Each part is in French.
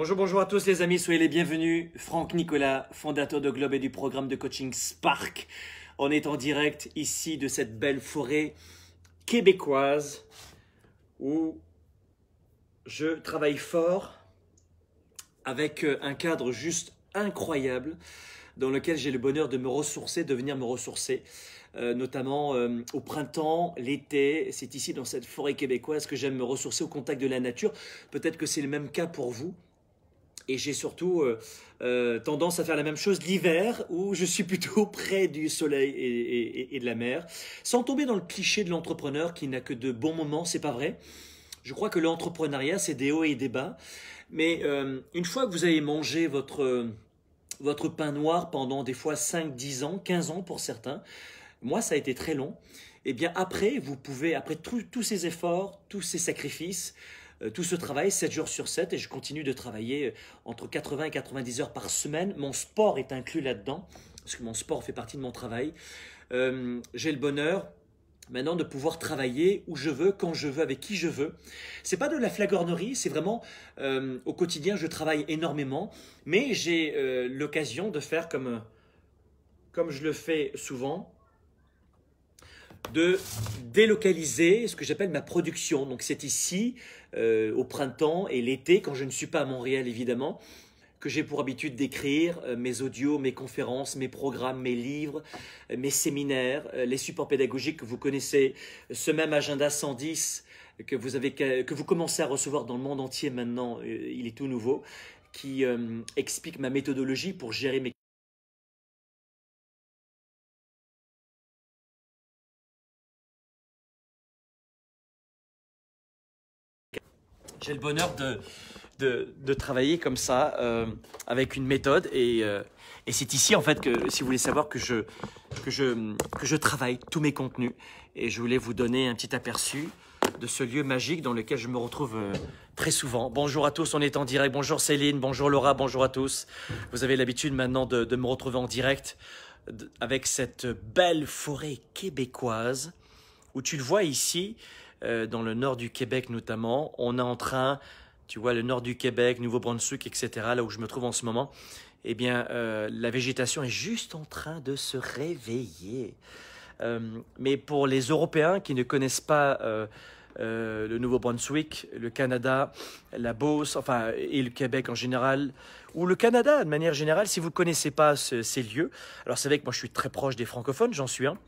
Bonjour, bonjour à tous les amis, soyez les bienvenus. Franck Nicolas, fondateur de Globe et du programme de coaching Spark. On est en direct ici de cette belle forêt québécoise où je travaille fort avec euh, un cadre juste incroyable dans lequel j'ai le bonheur de me ressourcer, de venir me ressourcer, euh, notamment euh, au printemps, l'été. C'est ici dans cette forêt québécoise que j'aime me ressourcer au contact de la nature. Peut-être que c'est le même cas pour vous. Et j'ai surtout euh, euh, tendance à faire la même chose l'hiver, où je suis plutôt près du soleil et, de la mer, sans tomber dans le cliché de l'entrepreneur qui n'a que de bons moments, c'est pas vrai. Je crois que l'entrepreneuriat, c'est des hauts et des bas. Mais euh, une fois que vous avez mangé votre, votre pain noir pendant des fois 5, 10 ans, 15 ans pour certains, moi ça a été très long, et eh bien après, vous pouvez, après tous ces efforts, tous ces sacrifices, euh, tout ce travail 7 jours sur 7 et je continue de travailler euh, entre 80 et 90 heures par semaine. Mon sport est inclus là-dedans parce que mon sport fait partie de mon travail. Euh, j'ai le bonheur maintenant de pouvoir travailler où je veux, quand je veux, avec qui je veux. C'est pas de la flagornerie, c'est vraiment au quotidien je travaille énormément, mais j'ai l'occasion de faire comme comme je le fais souvent, de délocaliser ce que j'appelle ma production. Donc c'est ici, euh, au printemps et l'été, quand je ne suis pas à Montréal évidemment, que j'ai pour habitude d'écrire euh, mes audios, mes conférences, mes programmes, mes livres, euh, mes séminaires, les supports pédagogiques que vous connaissez, ce même agenda 110 que vous, avez, que vous commencez à recevoir dans le monde entier maintenant, il est tout nouveau, qui explique ma méthodologie pour gérer mes J'ai le bonheur de, de, travailler comme ça, euh, avec une méthode. Et, euh, et c'est ici, en fait, que si vous voulez savoir que je, que, je, que je travaille tous mes contenus. Et je voulais vous donner un petit aperçu de ce lieu magique dans lequel je me retrouve euh, très souvent. Bonjour à tous, on est en direct. Bonjour Céline, bonjour Laura, bonjour à tous. Vous avez l'habitude maintenant de, de, me retrouver en direct avec cette belle forêt québécoise où tu le vois ici, euh, dans le nord du Québec notamment. On est en train, tu vois, le nord du Québec, Nouveau-Brunswick, etc., là où je me trouve en ce moment, eh bien, euh, la végétation est juste en train de se réveiller. Euh, mais pour les Européens qui ne connaissent pas le Nouveau-Brunswick, le Canada, la Beauce, enfin, et le Québec en général, ou le Canada de manière générale, si vous ne connaissez pas ces lieux, alors c'est vrai que moi je suis très proche des francophones, j'en suis un,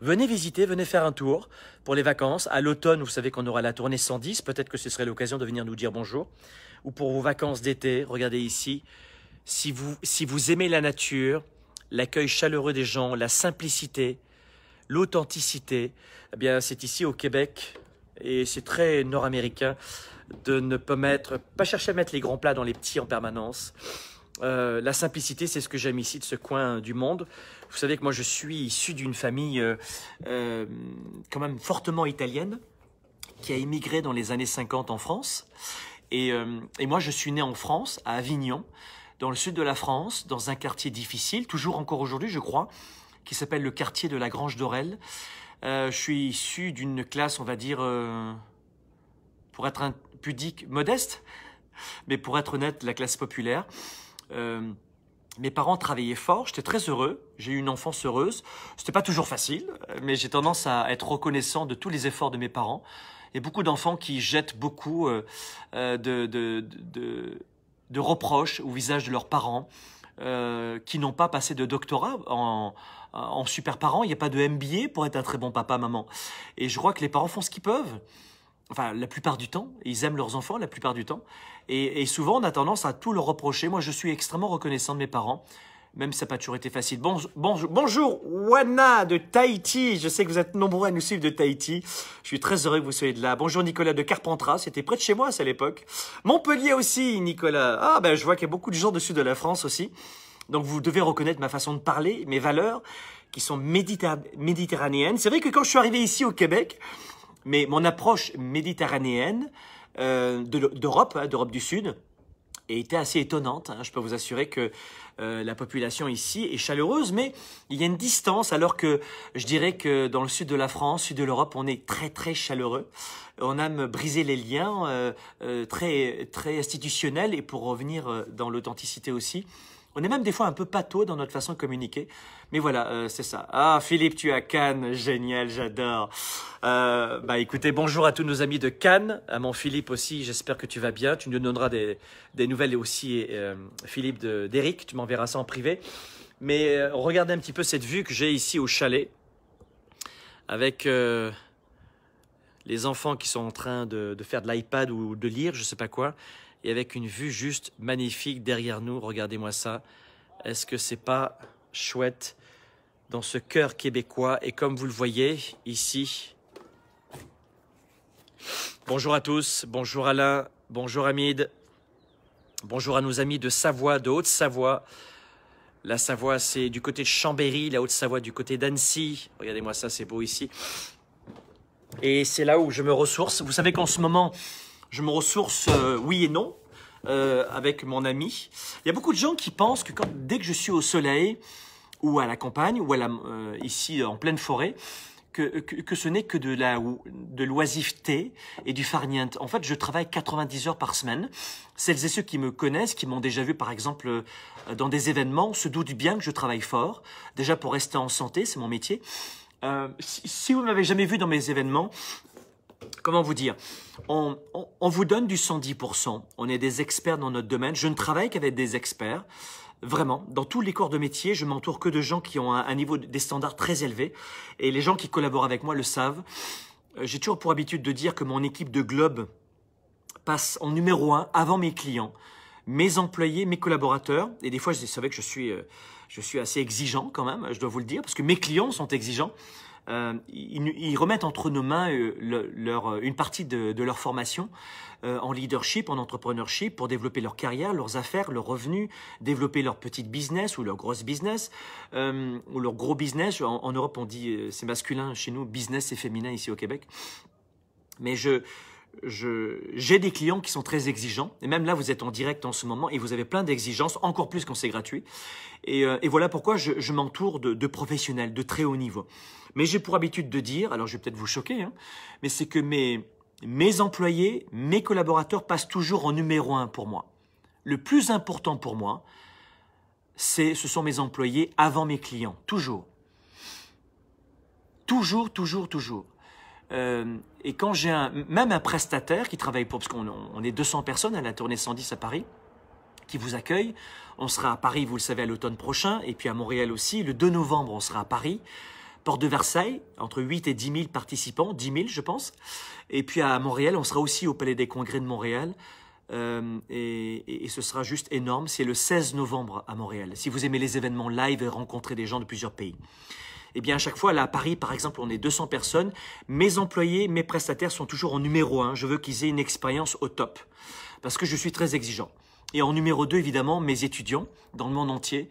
venez visiter, venez faire un tour pour les vacances. À l'automne, vous savez qu'on aura la tournée 110, peut-être que ce serait l'occasion de venir nous dire bonjour. Ou pour vos vacances d'été, regardez ici, si vous, si vous aimez la nature, l'accueil chaleureux des gens, la simplicité, l'authenticité, eh bien c'est ici au Québec, et c'est très nord-américain, de ne pas, mettre, pas chercher à mettre les grands plats dans les petits en permanence. Euh, la simplicité, c'est ce que j'aime ici de ce coin du monde. Vous savez que moi, je suis issu d'une famille euh, euh, quand même fortement italienne, qui a immigré dans les années 50 en France. Et, moi, je suis né en France, à Avignon, dans le sud de la France, dans un quartier difficile, toujours encore aujourd'hui, je crois, qui s'appelle le quartier de la Grange d'Orel. je suis issu d'une classe, on va dire, pour être pudique, modeste, mais pour être honnête, la classe populaire. Euh, mes parents travaillaient fort, j'étais très heureux, j'ai eu une enfance heureuse. Ce n'était pas toujours facile, mais j'ai tendance à être reconnaissant de tous les efforts de mes parents. Et beaucoup d'enfants qui jettent beaucoup euh, euh, de, reproches au visage de leurs parents, qui n'ont pas passé de doctorat en, super parents Il n'y a pas de MBA pour être un très bon papa, maman. Et je crois que les parents font ce qu'ils peuvent enfin la plupart du temps, ils aiment leurs enfants la plupart du temps, et, souvent on a tendance à tout leur reprocher. Moi, je suis extrêmement reconnaissant de mes parents, même si ça n'a pas toujours été facile. Bon, bonjour, Wana de Tahiti. Je sais que vous êtes nombreux à nous suivre de Tahiti. Je suis très heureux que vous soyez de là. Bonjour Nicolas de Carpentras, c'était près de chez moi à cette époque. Montpellier aussi, Nicolas. Ah ben, je vois qu'il y a beaucoup de gens du sud de la France aussi. Donc vous devez reconnaître ma façon de parler, mes valeurs qui sont méditerranéennes. C'est vrai que quand je suis arrivé ici au Québec, mais mon approche méditerranéenne euh, d'Europe, hein, d'Europe du Sud, était assez étonnante. Hein. Je peux vous assurer que euh, la population ici est chaleureuse, mais il y a une distance, alors que je dirais que dans le sud de la France, sud de l'Europe, on est très très chaleureux. On aime briser les liens euh, très très institutionnels, et pour revenir dans l'authenticité aussi, on est même des fois un peu pâteau dans notre façon de communiquer. Mais voilà, euh, c'est ça. Ah, Philippe, tu as à Cannes. Génial, j'adore. Euh, bah écoutez, bonjour à tous nos amis de Cannes, à ah, mon Philippe aussi, j'espère que tu vas bien. Tu nous donneras des, des nouvelles aussi, euh, Philippe d'Eric, tu m'enverras ça en privé. Mais regardez un petit peu cette vue que j'ai ici au chalet, avec les enfants qui sont en train de, de faire de l'iPad ou de lire, je sais pas quoi, et avec une vue juste magnifique derrière nous. Regardez-moi ça. Est-ce que c'est pas chouette dans ce cœur québécois. Et comme vous le voyez ici, bonjour à tous, bonjour Alain, bonjour Hamid, bonjour à nos amis de Savoie, de Haute-Savoie. La Savoie, c'est du côté de Chambéry, la Haute-Savoie du côté d'Annecy. Regardez-moi ça, c'est beau ici. Et c'est là où je me ressource. Vous savez qu'en ce moment, je me ressource euh, oui et non euh, avec mon ami. Il y a beaucoup de gens qui pensent que quand, dès que je suis au soleil, ou à la campagne, ou euh, ici en pleine forêt, que, ce n'est que de de l'oisiveté et du farniente. En fait, je travaille 90 heures par semaine. Celles et ceux qui me connaissent, qui m'ont déjà vu par exemple euh, dans des événements, se doutent bien que je travaille fort. Déjà pour rester en santé, c'est mon métier. Euh, si, vous ne m'avez jamais vu dans mes événements, comment vous dire on, on vous donne du 110%. On est des experts dans notre domaine. Je ne travaille qu'avec des experts. Vraiment, dans tous les corps de métier, je m'entoure que de gens qui ont un, niveau des standards très élevé. Et les gens qui collaborent avec moi le savent. Euh, j'ai toujours pour habitude de dire que mon équipe de Globe passe en numéro un avant mes clients, mes employés, mes collaborateurs. Et des fois, vous vrai que je suis, euh, je suis assez exigeant quand même, je dois vous le dire, parce que mes clients sont exigeants. Euh, ils, remettent entre nos mains euh, euh, une partie de, leur formation en leadership, en entrepreneurship, pour développer leur carrière, leurs affaires, leurs revenus, développer leur petite business ou leur grosse business, ou leur gros business. En, Europe, on dit c'est masculin, chez nous, business c'est féminin ici au Québec. Mais j'ai des clients qui sont très exigeants. Et même là, vous êtes en direct en ce moment et vous avez plein d'exigences, encore plus quand c'est gratuit. Et, voilà pourquoi je, m'entoure de, professionnels de très haut niveau. Mais j'ai pour habitude de dire, alors je vais peut-être vous choquer, hein, mais c'est que mes, employés, mes collaborateurs passent toujours en numéro un pour moi. Le plus important pour moi, c'est, ce sont mes employés avant mes clients, toujours. Toujours, toujours, toujours. Euh, et quand j'ai même un prestataire qui travaille pour, parce qu'on on est 200 personnes à la tournée 110 à Paris, qui vous accueille. On sera à Paris, vous le savez, à l'automne prochain, et puis à Montréal aussi. Le 2 novembre, on sera à Paris. Porte de Versailles, entre 8 et 10 000 participants, 10 000 je pense. Et puis à Montréal, on sera aussi au Palais des Congrès de Montréal. Euh, et, ce sera juste énorme. C'est le 16 novembre à Montréal. Si vous aimez les événements live et rencontrer des gens de plusieurs pays. Eh bien, à chaque fois, là, à Paris, par exemple, on est 200 personnes. Mes employés, mes prestataires sont toujours en numéro 1. Je veux qu'ils aient une expérience au top. Parce que je suis très exigeant. Et en numéro 2, évidemment, mes étudiants dans le monde entier.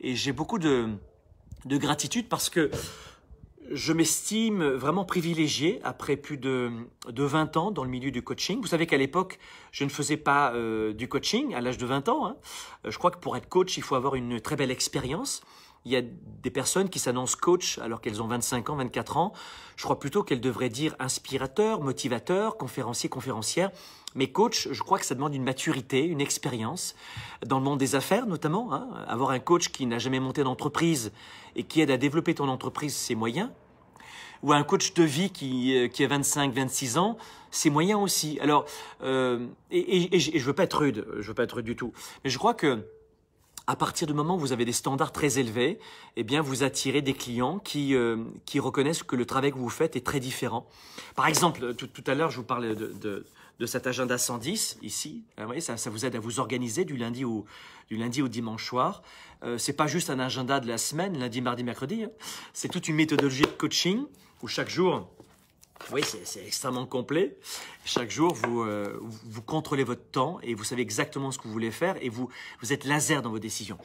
Et j'ai beaucoup de, de gratitude parce que je m'estime vraiment privilégié après plus de, de 20 ans dans le milieu du coaching. Vous savez qu'à l'époque, je ne faisais pas euh, du coaching à l'âge de 20 ans. Hein. Euh, je crois que pour être coach, il faut avoir une très belle expérience. Il y a des personnes qui s'annoncent coach alors qu'elles ont 25 ans, 24 ans. Je crois plutôt qu'elles devraient dire inspirateur, motivateur, conférencier, conférencière. Mais coach, je crois que ça demande une maturité, une expérience dans le monde des affaires notamment. Hein, avoir un coach qui n'a jamais monté d'entreprise et qui aide à développer ton entreprise, ses moyens, ou un coach de vie qui, euh, qui a 25, 26 ans, ses moyens aussi. Alors, euh, et, et, et, je veux pas être rude, je veux pas être rude du tout, mais je crois que à partir du moment où vous avez des standards très élevés, eh bien, vous attirez des clients qui, euh, reconnaissent que le travail que vous faites est très différent. Par exemple, euh, tout, à l'heure, je vous parlais de, de, cet agenda 110 ici. Euh, vous voyez, ça, vous aide à vous organiser du lundi au, du lundi au dimanche soir. c'est pas juste un agenda de la semaine, lundi, mardi, mercredi. Hein. C'est toute une méthodologie de coaching où chaque jour, oui, c'est extrêmement complet. Chaque jour, euh, vous, contrôlez votre temps et vous savez exactement ce que vous voulez faire et vous, êtes laser dans vos décisions.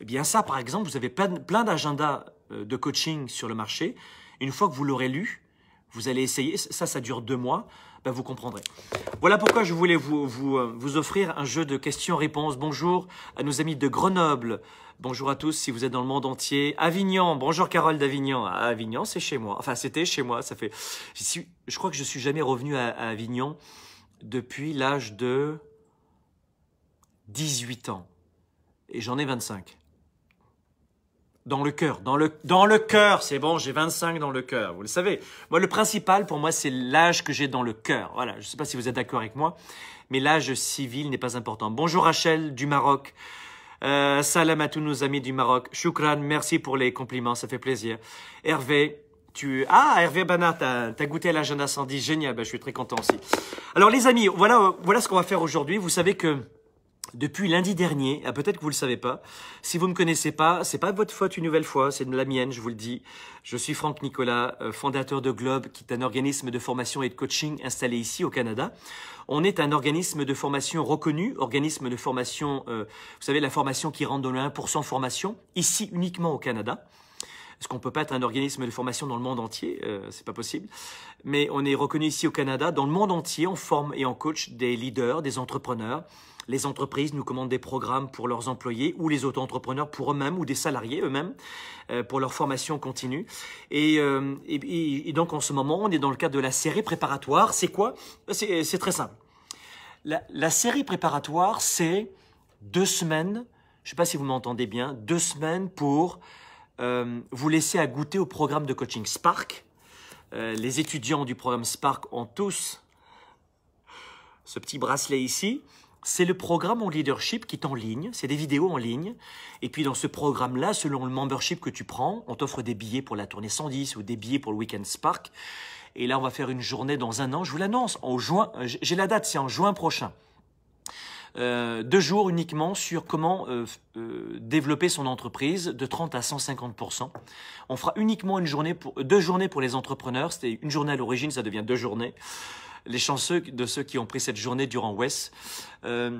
Eh bien ça, par exemple, vous avez plein, plein d'agendas euh, de coaching sur le marché. Une fois que vous l'aurez lu, vous allez essayer, ça, ça dure deux mois, ben, vous comprendrez. Voilà pourquoi je voulais vous, vous, euh, vous offrir un jeu de questions-réponses. Bonjour à nos amis de Grenoble. Bonjour à tous si vous êtes dans le monde entier. Avignon, bonjour Carole d'Avignon. Ah, Avignon, c'est chez moi. Enfin, c'était chez moi. Ça fait. Je, crois que je suis jamais revenu à Avignon depuis l'âge de 18 ans. Et j'en ai 25. Dans le cœur, dans le, dans le cœur, c'est bon, j'ai 25 dans le cœur, vous le savez. Moi, le principal pour moi, c'est l'âge que j'ai dans le cœur. Voilà, je ne sais pas si vous êtes d'accord avec moi, mais l'âge civil n'est pas important. Bonjour Rachel du Maroc. Euh, salam à tous nos amis du Maroc. shukran, merci pour les compliments, ça fait plaisir. Hervé, tu... Ah, Hervé Bana, tu as goûté à l'agenda 110, génial, bah, je suis très content aussi. Alors les amis, voilà, voilà ce qu'on va faire aujourd'hui. Vous savez que depuis lundi dernier, ah, peut-être que vous ne le savez pas, si vous ne me connaissez pas, ce n'est pas votre faute une nouvelle fois, c'est de la mienne, je vous le dis. Je suis Franck Nicolas, euh, fondateur de Globe, qui est un organisme de formation et de coaching installé ici au Canada. On est un organisme de formation reconnu, organisme de formation, euh, vous savez, la formation qui rentre dans le 1% formation, ici uniquement au Canada parce qu'on ne peut pas être un organisme de formation dans le monde entier, ce euh, c'est pas possible. Mais on est reconnu ici au Canada, dans le monde entier, on forme et on coach des leaders, des entrepreneurs, les entreprises nous commandent des programmes pour leurs employés ou les auto-entrepreneurs pour eux-mêmes ou des salariés eux-mêmes euh, pour leur formation continue. Euh, et, donc en ce moment, on est dans le cadre de la série préparatoire. C'est quoi C'est très simple. La, série préparatoire, c'est deux semaines, je ne sais pas si vous m'entendez bien, deux semaines pour euh, vous laisser à goûter au programme de coaching Spark. les étudiants du programme Spark ont tous ce petit bracelet ici. C'est le programme en leadership qui est en ligne, c'est des vidéos en ligne. Et puis dans ce programme-là, selon le membership que tu prends, on t'offre des billets pour la tournée 110 ou des billets pour le Weekend Spark. Et là, on va faire une journée dans un an. Je vous l'annonce, en juin, euh, j'ai la date, c'est en juin prochain. Euh, deux jours uniquement sur comment euh, développer son entreprise de 30 à 150 On fera uniquement une journée deux journées pour les entrepreneurs. C'était une journée à l'origine, ça devient deux journées les chanceux de ceux qui ont pris cette journée durant WES. Euh,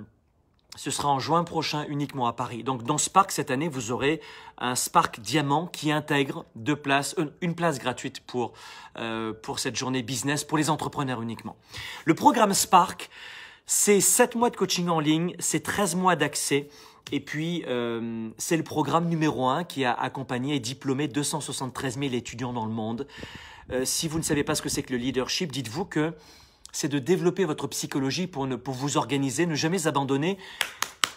ce sera en juin prochain uniquement à Paris. Donc dans Spark, cette année, vous aurez un Spark Diamant qui intègre deux places, euh, une place gratuite pour, euh, pour cette journée business, pour les entrepreneurs uniquement. Le programme Spark, c'est 7 mois de coaching en ligne, c'est 13 mois d'accès. Et puis, c'est le programme numéro 1 qui a accompagné et diplômé 273 000 étudiants dans le monde. si vous ne savez pas ce que c'est que le leadership, dites-vous que c'est de développer votre psychologie pour, ne, pour vous organiser, ne jamais abandonner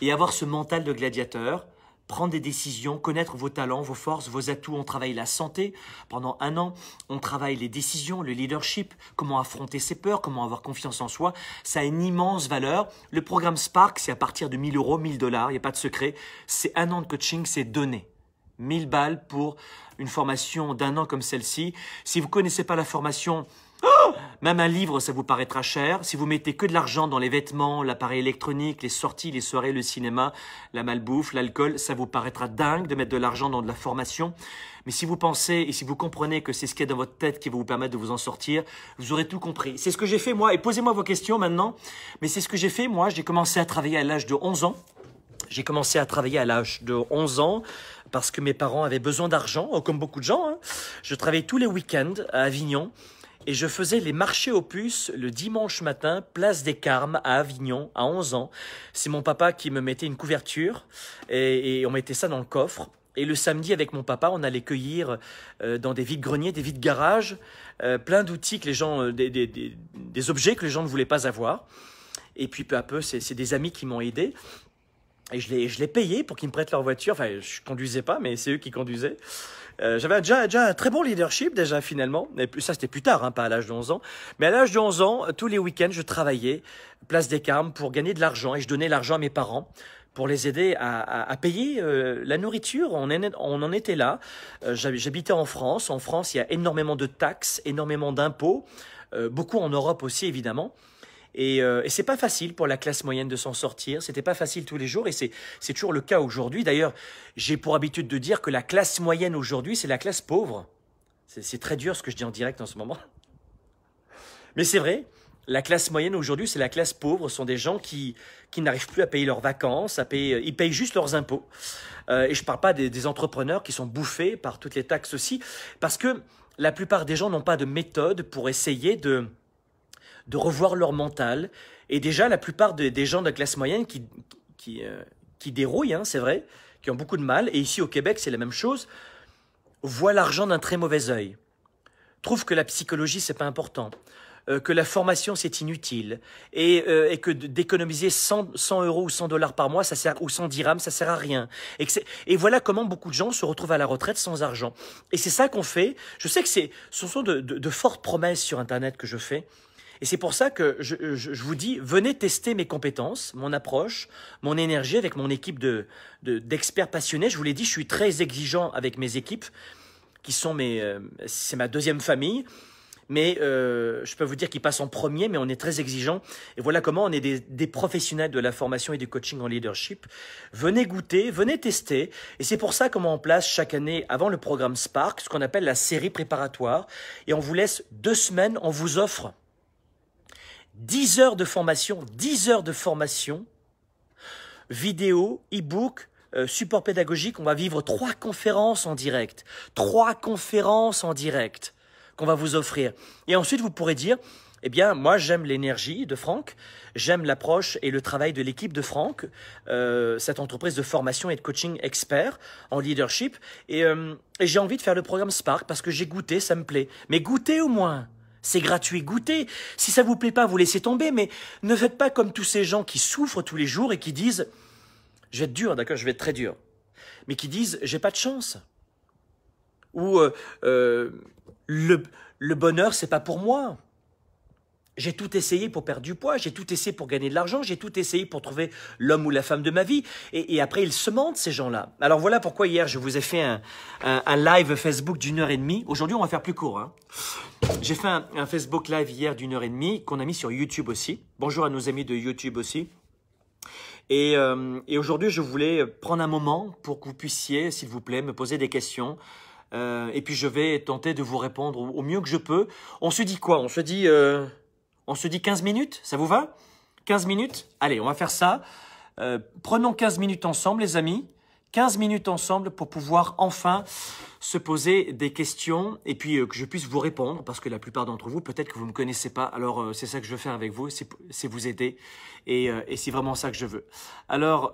et avoir ce mental de gladiateur prendre des décisions, connaître vos talents, vos forces, vos atouts. On travaille la santé pendant un an, on travaille les décisions, le leadership, comment affronter ses peurs, comment avoir confiance en soi. Ça a une immense valeur. Le programme Spark, c'est à partir de 1000 euros, 1000 dollars, il n'y a pas de secret. C'est un an de coaching, c'est donné. 1000 balles pour une formation d'un an comme celle-ci. Si vous ne connaissez pas la formation, Même un livre, ça vous paraîtra cher. Si vous mettez que de l'argent dans les vêtements, l'appareil électronique, les sorties, les soirées, le cinéma, la malbouffe, l'alcool, ça vous paraîtra dingue de mettre de l'argent dans de la formation. Mais si vous pensez et si vous comprenez que c'est ce qui est dans votre tête qui va vous permettre de vous en sortir, vous aurez tout compris. C'est ce que j'ai fait moi. Et posez-moi vos questions maintenant. Mais c'est ce que j'ai fait moi. J'ai commencé à travailler à l'âge de 11 ans. J'ai commencé à travailler à l'âge de 11 ans parce que mes parents avaient besoin d'argent, oh, comme beaucoup de gens. Hein. Je travaillais tous les week-ends à Avignon et je faisais les marchés aux puces le dimanche matin, place des Carmes à Avignon, à 11 ans. C'est mon papa qui me mettait une couverture et, on mettait ça dans le coffre. Et le samedi, avec mon papa, on allait cueillir euh, dans des vides-greniers, des vides-garages, euh, plein d'outils que les gens, euh, des objets que les gens ne voulaient pas avoir. Et puis peu à peu, c'est des amis qui m'ont aidé. Et je l'ai payais pour qu'ils me prêtent leur voiture. Enfin, je conduisais pas, mais c'est eux qui conduisaient. Euh, j'avais déjà, déjà un très bon leadership, déjà finalement. Et ça, c'était plus tard, hein, pas à l'âge de 11 ans. Mais à l'âge de 11 ans, tous les week-ends, je travaillais place des Carmes pour gagner de l'argent. Et je donnais l'argent à mes parents pour les aider à, payer euh, la nourriture. On, en était là. Euh, j'habitais en France. En France, il y a énormément de taxes, énormément d'impôts. beaucoup en Europe aussi, évidemment. Euh, et, c'est pas facile pour la classe moyenne de s'en sortir. C'était pas facile tous les jours et c'est toujours le cas aujourd'hui. D'ailleurs, j'ai pour habitude de dire que la classe moyenne aujourd'hui, c'est la classe pauvre. C'est très dur ce que je dis en direct en ce moment. Mais c'est vrai, la classe moyenne aujourd'hui, c'est la classe pauvre. Ce sont des gens qui, n'arrivent plus à payer leurs vacances, à payer, ils payent juste leurs impôts. Euh, et je ne parle pas des, entrepreneurs qui sont bouffés par toutes les taxes aussi, parce que la plupart des gens n'ont pas de méthode pour essayer de, de revoir leur mental. Et déjà, la plupart des gens de classe moyenne qui, qui, euh, dérouillent, hein, c'est vrai, qui ont beaucoup de mal, et ici au Québec, c'est la même chose, voient l'argent d'un très mauvais œil, trouvent que la psychologie, c'est pas important, euh, que la formation, c'est inutile, et, euh, que d'économiser 100, euros ou 100 dollars par mois, ça sert, ou 100 dirhams, ça sert à rien. Et, voilà comment beaucoup de gens se retrouvent à la retraite sans argent. Et c'est ça qu'on fait. Je sais que ce sont de fortes promesses sur Internet que je fais, et c'est pour ça que je, vous dis, venez tester mes compétences, mon approche, mon énergie avec mon équipe d'experts de, d'experts passionnés. Je vous l'ai dit, je suis très exigeant avec mes équipes, qui sont mes... Euh, c'est ma deuxième famille mais euh, je peux vous dire qu'ils passent en premier, mais on est très exigeant. Et voilà comment on est des, des, professionnels de la formation et du coaching en leadership. Venez goûter, venez tester. Et c'est pour ça qu'on met en place chaque année, avant le programme Spark, ce qu'on appelle la série préparatoire. Et on vous laisse deux semaines, on vous offre 10 heures de formation, 10 heures de formation, vidéo, e-book, euh, support pédagogique. On va vivre trois conférences en direct. Trois conférences en direct qu'on va vous offrir. Et ensuite, vous pourrez dire, eh bien, moi, j'aime l'énergie de Franck, j'aime l'approche et le travail de l'équipe de Franck, euh, cette entreprise de formation et de coaching expert en leadership. Euh, et, j'ai envie de faire le programme Spark parce que j'ai goûté, ça me plaît. Mais goûter au moins. C'est gratuit, goûtez. Si ça vous plaît pas, vous laissez tomber, mais ne faites pas comme tous ces gens qui souffrent tous les jours et qui disent je vais dur, d'accord, je vais être très dur, mais qui disent j'ai pas de chance ou euh, euh, le, le bonheur c'est pas pour moi. J'ai tout essayé pour perdre du poids, j'ai tout essayé pour gagner de l'argent, j'ai tout essayé pour trouver l'homme ou la femme de ma vie. Et, après, ils se mentent, ces gens-là. Alors voilà pourquoi hier, je vous ai fait un, un, live Facebook d'une heure et demie. Aujourd'hui, on va faire plus court. Hein. J'ai fait un, Facebook live hier d'une heure et demie qu'on a mis sur YouTube aussi. Bonjour à nos amis de YouTube aussi. Et, euh, aujourd'hui, je voulais prendre un moment pour que vous puissiez, s'il vous plaît, me poser des questions. Euh, et puis, je vais tenter de vous répondre au, mieux que je peux. On se dit quoi On se dit... Euh, on se dit 15 minutes, ça vous va 15 minutes Allez, on va faire ça. Euh, prenons 15 minutes ensemble, les amis. 15 minutes ensemble pour pouvoir enfin se poser des questions et puis euh, que je puisse vous répondre parce que la plupart d'entre vous, peut-être que vous ne me connaissez pas. Alors, euh, c'est ça que je veux faire avec vous, c'est vous aider et, et c'est vraiment ça que je veux. Alors,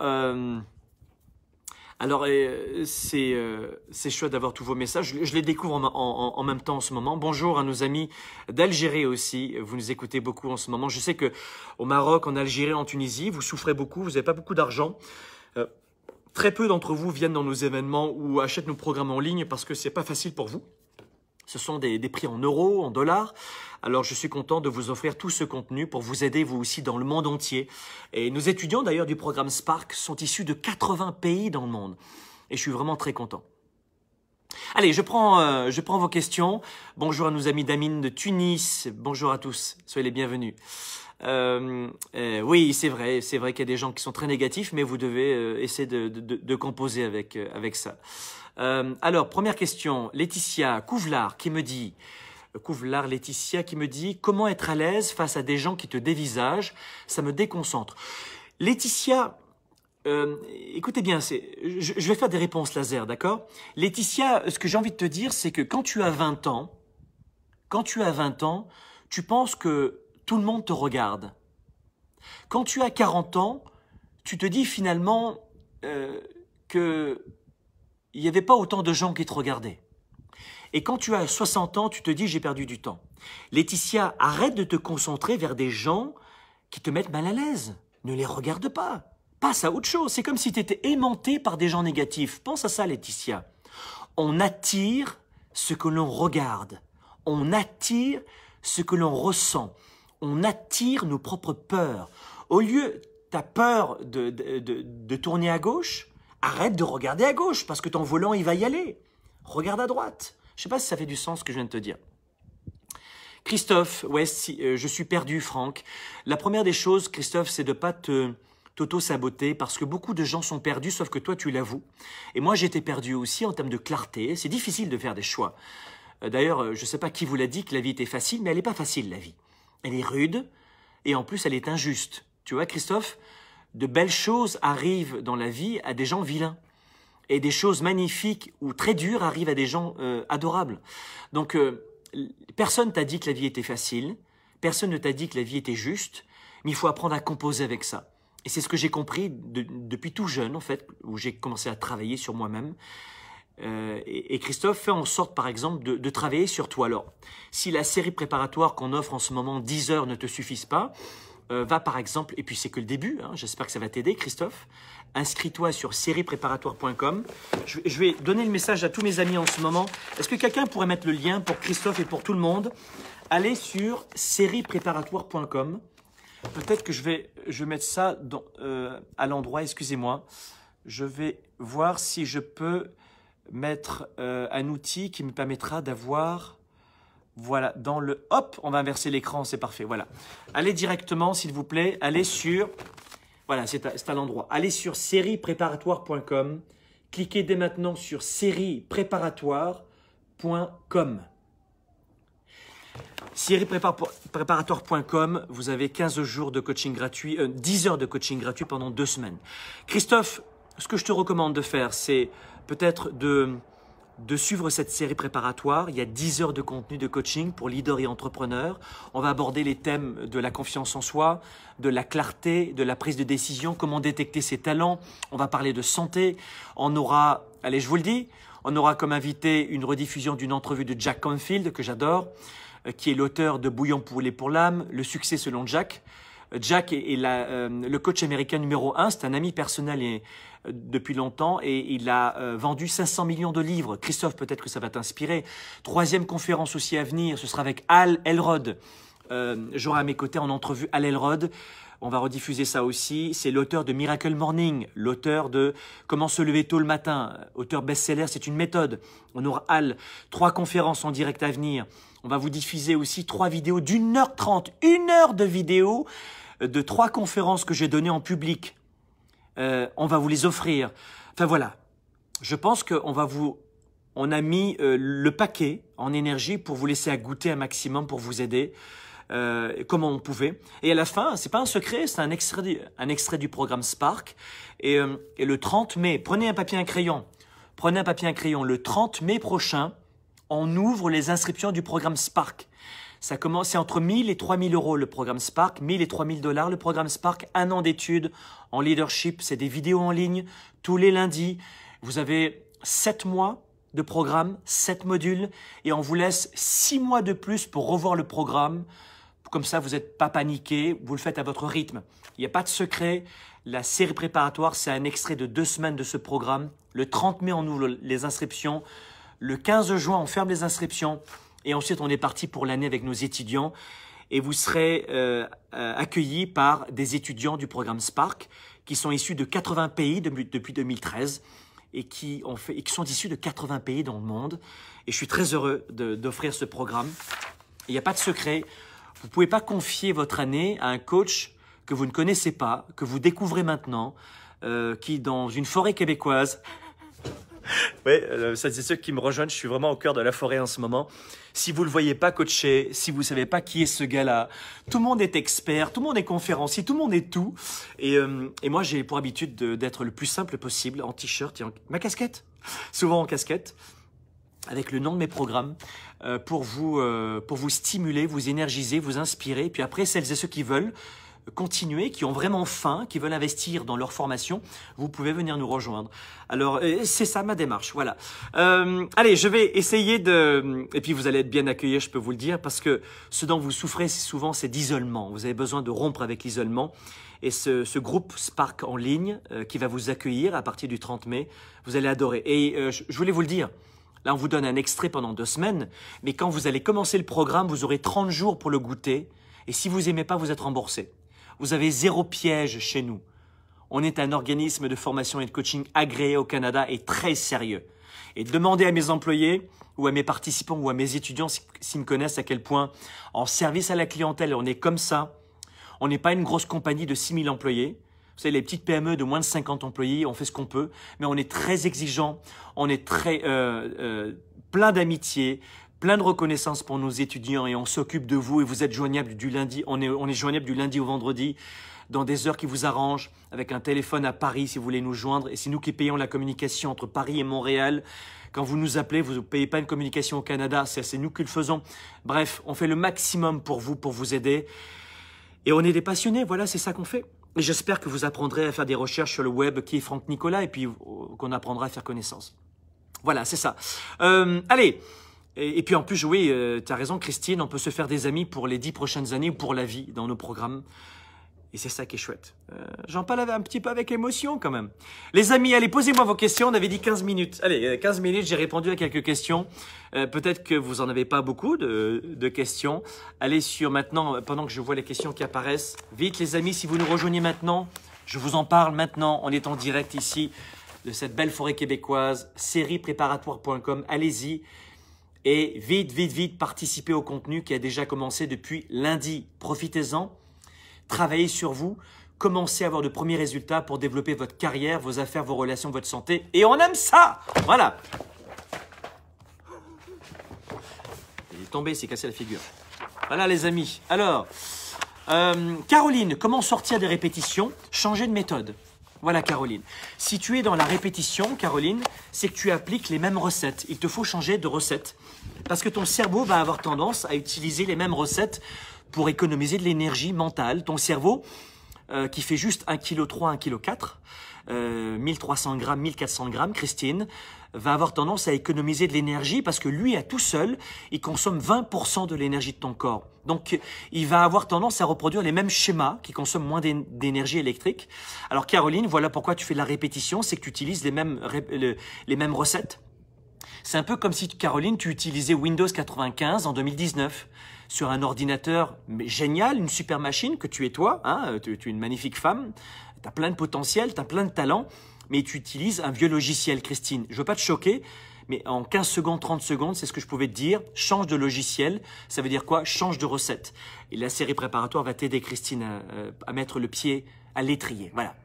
alors, euh, euh, c'est chouette d'avoir tous vos messages. Je, les découvre en, même temps en ce moment. Bonjour à nos amis d'Algérie aussi. Vous nous écoutez beaucoup en ce moment. Je sais que au Maroc, en Algérie, en Tunisie, vous souffrez beaucoup. Vous n'avez pas beaucoup d'argent. Euh, très peu d'entre vous viennent dans nos événements ou achètent nos programmes en ligne parce que ce n'est pas facile pour vous. Ce sont des, prix en euros, en dollars. Alors je suis content de vous offrir tout ce contenu pour vous aider vous aussi dans le monde entier. Et nos étudiants d'ailleurs du programme Spark sont issus de 80 pays dans le monde. Et je suis vraiment très content. Allez, je prends, euh, je prends vos questions. Bonjour à nos amis d'Amine de Tunis. Bonjour à tous. Soyez les bienvenus. Euh, euh, oui, c'est vrai, c'est vrai qu'il y a des gens qui sont très négatifs, mais vous devez essayer de, composer avec, avec ça. Euh, alors, première question, Laetitia Couvelard qui me dit, euh, Couvelard Laetitia qui me dit, comment être à l'aise face à des gens qui te dévisagent Ça me déconcentre. Laetitia, euh, écoutez bien, je, je, vais faire des réponses laser, d'accord Laetitia, ce que j'ai envie de te dire, c'est que quand tu as 20 ans, quand tu as 20 ans, tu penses que tout le monde te regarde. Quand tu as 40 ans, tu te dis finalement que il n'y avait pas autant de gens qui te regardaient. Et quand tu as 60 ans, tu te dis j'ai perdu du temps. Laetitia, arrête de te concentrer vers des gens qui te mettent mal à l'aise. Ne les regarde pas. Passe à autre chose. C'est comme si tu étais aimanté par des gens négatifs. Pense à ça, Laetitia. On attire ce que l'on regarde. On attire ce que l'on ressent. On attire nos propres peurs. Au lieu, as peur de, de tourner à gauche, Arrête de regarder à gauche parce que ton volant, il va y aller. Regarde à droite. Je ne sais pas si ça fait du sens ce que je viens de te dire. Christophe, ouais, euh, je suis perdu, Franck. La première des choses, Christophe, c'est de pas te t'auto-saboter parce que beaucoup de gens sont perdus, sauf que toi, tu l'avoues. Et moi, j'étais perdu aussi en termes de clarté. C'est difficile de faire des choix. Euh, d'ailleurs, euh, je ne sais pas qui vous l'a dit que la vie était facile, mais elle n'est pas facile, la vie. Elle est rude et en plus, elle est injuste. Tu vois, Christophe, de belles choses arrivent dans la vie à des gens vilains. Et des choses magnifiques ou très dures arrivent à des gens euh, adorables. Donc, euh, personne t'a dit que la vie était facile, personne ne t'a dit que la vie était juste, mais il faut apprendre à composer avec ça. Et c'est ce que j'ai compris depuis tout jeune, en fait, où j'ai commencé à travailler sur moi-même. Euh, et, Christophe fait en sorte, par exemple, de, de travailler sur toi. Alors, si la série préparatoire qu'on offre en ce moment, 10 heures, ne te suffisent pas, euh, va par exemple, et puis c'est que le début, hein, j'espère que ça va t'aider, Christophe, inscris-toi sur sériepréparatoire.com. Je, vais donner le message à tous mes amis en ce moment. Est-ce que quelqu'un pourrait mettre le lien pour Christophe et pour tout le monde Allez sur sériepréparatoire.com. Peut-être que je vais, je mettre ça euh, à l'endroit, excusez-moi. Je vais voir si je peux mettre euh, un outil qui me permettra d'avoir voilà, dans le hop, on va inverser l'écran, c'est parfait. Voilà. Allez directement, s'il vous plaît, allez sur. Voilà, c'est à, l'endroit. Allez sur sériepréparatoire.com. Cliquez dès maintenant sur sériepréparatoire.com. Sériepréparatoire.com, vous avez 15 jours de coaching gratuit, 10 euh, heures de coaching gratuit pendant deux semaines. Christophe, ce que je te recommande de faire, c'est peut-être de de suivre cette série préparatoire. Il y a 10 heures de contenu de coaching pour leaders et entrepreneurs. On va aborder les thèmes de la confiance en soi, de la clarté, de la prise de décision, comment détecter ses talents. On va parler de santé. On aura, allez, je vous le dis, on aura comme invité une rediffusion d'une entrevue de Jack Canfield, que j'adore, euh, qui est l'auteur de Bouillon pour les pour l'âme, Le succès selon Jack. Jack est, euh, le coach américain numéro 1, c'est un ami personnel euh, depuis longtemps et il a euh, vendu 500 millions de livres. Christophe, peut-être que ça va t'inspirer. Troisième conférence aussi à venir, ce sera avec Al Elrod. J'aurai à mes côtés en entrevue Al Elrod. On va rediffuser ça aussi. C'est l'auteur de Miracle Morning, l'auteur de Comment se lever tôt le matin, auteur best-seller, c'est une méthode. On aura Al, trois conférences en direct à venir. On va vous diffuser aussi trois vidéos d'une heure trente, une heure de vidéo euh, de trois conférences que j'ai données en public. Euh, on va vous les offrir. Enfin voilà, je pense qu'on va vous, on a mis euh, le paquet en énergie pour vous laisser à goûter un maximum pour vous aider. Euh, comment on pouvait. Et à la fin, c'est pas un secret, c'est un extrait, du, un extrait du programme Spark. Et, et le 30 mai, prenez un papier, un crayon. Prenez un papier, un crayon. Le 30 mai prochain, on ouvre les inscriptions du programme Spark. Ça commence, c'est entre 1000 et 3000 euros le programme Spark, 1000 et 3000 dollars le programme Spark, un an d'études en leadership, c'est des vidéos en ligne tous les lundis. Vous avez 7 mois de programme, 7 modules, et on vous laisse 6 mois de plus pour revoir le programme. Comme ça, vous n'êtes pas paniqué, vous le faites à votre rythme. Il n'y a pas de secret. La série préparatoire, c'est un extrait de deux semaines de ce programme. Le 30 mai, on ouvre les inscriptions. Le 15 juin, on ferme les inscriptions et ensuite on est parti pour l'année avec nos étudiants et vous serez euh, euh, accueillis par des étudiants du programme Spark qui sont issus de 80 pays depuis 2013 et qui, qui sont issus de 80 pays dans le monde. Et je suis très heureux d'offrir ce programme. Il n'y a pas de secret. Vous ne pouvez pas confier votre année à un coach que vous ne connaissez pas, que vous découvrez maintenant, euh, qui dans une forêt québécoise oui, euh, celles et ceux qui me rejoignent. Je suis vraiment au cœur de la forêt en ce moment. Si vous ne le voyez pas coacher, si vous ne savez pas qui est ce gars-là, tout le monde est expert, tout le monde est conférencier, tout le monde est tout. Et, euh, moi, j'ai pour habitude d'être le plus simple possible en t-shirt et en... ma casquette. Souvent en casquette avec le nom de mes programmes euh, pour vous pour vous stimuler, vous énergiser, vous inspirer. puis après, celles et ceux qui veulent, continuer, qui ont vraiment faim, qui veulent investir dans leur formation, vous pouvez venir nous rejoindre. Alors, c'est ça ma démarche, voilà. Euh, allez, je vais essayer de... Et puis, vous allez être bien accueillis, je peux vous le dire, parce que ce dont vous souffrez souvent, c'est d'isolement. Vous avez besoin de rompre avec l'isolement. Et ce, groupe Spark en ligne, euh, qui va vous accueillir à partir du 30 mai, vous allez adorer. Et euh, je, voulais vous le dire, Là, on vous donne un extrait pendant deux semaines, mais quand vous allez commencer le programme, vous aurez 30 jours pour le goûter. Et si vous aimez pas, vous êtes remboursé. Vous avez zéro piège chez nous. On est un organisme de formation et de coaching agréé au Canada et très sérieux. Et demandez à mes employés ou à mes participants ou à mes étudiants s'ils me connaissent à quel point en service à la clientèle, on est comme ça. On n'est pas une grosse compagnie de 6000 employés. Vous savez, les petites PME de moins de 50 employés, on fait ce qu'on peut, mais on est très exigeant, on est très euh, euh, plein d'amitié, plein de reconnaissance pour nos étudiants et on s'occupe de vous et vous êtes joignable du lundi, on est, on est joignable du lundi au vendredi dans des heures qui vous arrangent, avec un téléphone à Paris si vous voulez nous joindre. Et c'est nous qui payons la communication entre Paris et Montréal. Quand vous nous appelez, vous ne payez pas une communication au Canada, c'est nous qui le faisons. Bref, on fait le maximum pour vous, pour vous aider. Et on est des passionnés, voilà, c'est ça qu'on fait. Et j'espère que vous apprendrez à faire des recherches sur le web qui est Franck Nicolas et puis euh, qu'on apprendra à faire connaissance. Voilà, c'est ça. Euh, allez, et, puis en plus, oui, euh, tu as raison Christine, on peut se faire des amis pour les dix prochaines années ou pour la vie dans nos programmes. Et c'est ça qui est chouette. Euh, j'en parle un petit peu avec émotion quand même. Les amis, allez, posez-moi vos questions. On avait dit 15 minutes. Allez, 15 euh, minutes, j'ai répondu à quelques questions. Peut-être que vous n'en avez pas beaucoup de, de, questions. Allez sur maintenant, pendant que je vois les questions qui apparaissent. Vite les amis, si vous nous rejoignez maintenant, je vous en parle maintenant. On est en direct ici de cette belle forêt québécoise, sériepréparatoire.com. Allez-y et vite, vite, vite participez au contenu qui a déjà commencé depuis lundi. Profitez-en, travaillez sur vous, commencez à avoir de premiers résultats pour développer votre carrière, vos affaires, vos relations, votre santé. Et on aime ça Voilà Il est tombé, il s'est cassé la figure. Voilà les amis. Alors, euh, Caroline, comment sortir des répétitions Changer de méthode. Voilà Caroline. Si tu es dans la répétition, Caroline, c'est que tu appliques les mêmes recettes. Il te faut changer de recette. Parce que ton cerveau va avoir tendance à utiliser les mêmes recettes pour économiser de l'énergie mentale. Ton cerveau, euh, qui fait juste 1,3 kg, 1,4 kg, 4 1300 grammes, 1400 grammes, Christine, va avoir tendance à économiser de l'énergie parce que lui, à tout seul, il consomme 20% de l'énergie de ton corps. Donc, il va avoir tendance à reproduire les mêmes schémas qui consomment moins d'énergie électrique. Alors, Caroline, voilà pourquoi tu fais la répétition, c'est que tu utilises les mêmes, les mêmes recettes c'est un peu comme si, Caroline, tu utilisais Windows 95 en 2019 sur un ordinateur génial, une super machine que tu es toi, hein, tu, es une magnifique femme, tu as plein de potentiel, tu as plein de talent, mais tu utilises un vieux logiciel, Christine. Je veux pas te choquer, mais en 15 secondes, 30 secondes, c'est ce que je pouvais te dire. Change de logiciel, ça veut dire quoi Change de recette. Et la série préparatoire va t'aider, Christine, euh, à mettre le pied à l'étrier. Voilà.